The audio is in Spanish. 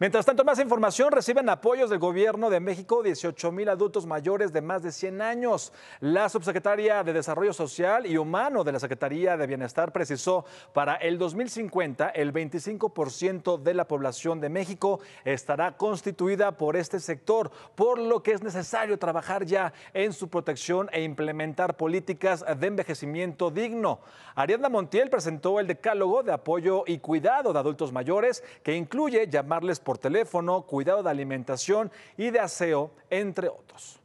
Mientras tanto, más información, reciben apoyos del gobierno de México 18 mil adultos mayores de más de 100 años. La subsecretaria de Desarrollo Social y Humano de la Secretaría de Bienestar precisó para el 2050 el 25% de la población de México estará constituida por este sector, por lo que es necesario trabajar ya en su protección e implementar políticas de envejecimiento digno. Ariadna Montiel presentó el decálogo de apoyo y cuidado de adultos mayores que incluye llamar llamarles por teléfono, cuidado de alimentación y de aseo, entre otros.